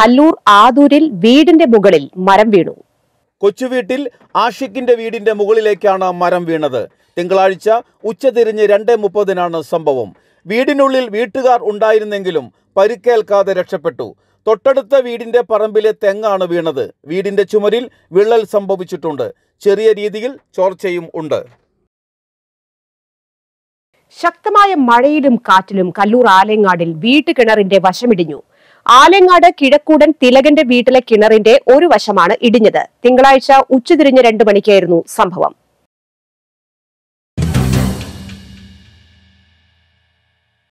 കല്ലൂർ ആദൂരിൽ വീടിന്റെ മുകളിൽ മരം വീണു കൊച്ചുവീട്ടിൽ ആഷിഖിന്റെ വീടിന്റെ മുകളിലേക്കാണ് മരം വീണത് തിങ്കളാഴ്ച ഉച്ചതിരിഞ്ഞ് രണ്ടേ മുപ്പതിനാണ് സംഭവം വീടിനുള്ളിൽ വീട്ടുകാർ ഉണ്ടായിരുന്നെങ്കിലും പരിക്കേൽക്കാതെ രക്ഷപ്പെട്ടു തൊട്ടടുത്ത വീടിന്റെ പറമ്പിലെ തെങ്ങാണ് വീണത് വീടിന്റെ ചുമരിൽ വിള്ളൽ സംഭവിച്ചിട്ടുണ്ട് ചെറിയ രീതിയിൽ ചോർച്ചയും ഉണ്ട് ശക്തമായ മഴയിലും കാറ്റിലും കല്ലൂർ ആലങ്ങാടിൽ വീട്ടുകിണറിന്റെ വശമിടിഞ്ഞു ആലങ്ങാട് കിഴക്കൂടൻ തിലകന്റെ വീട്ടിലെ കിണറിന്റെ ഒരു വശമാണ് ഇടിഞ്ഞത് തിങ്കളാഴ്ച ഉച്ചതിരിഞ്ഞ് രണ്ടു മണിക്കായിരുന്നു സംഭവം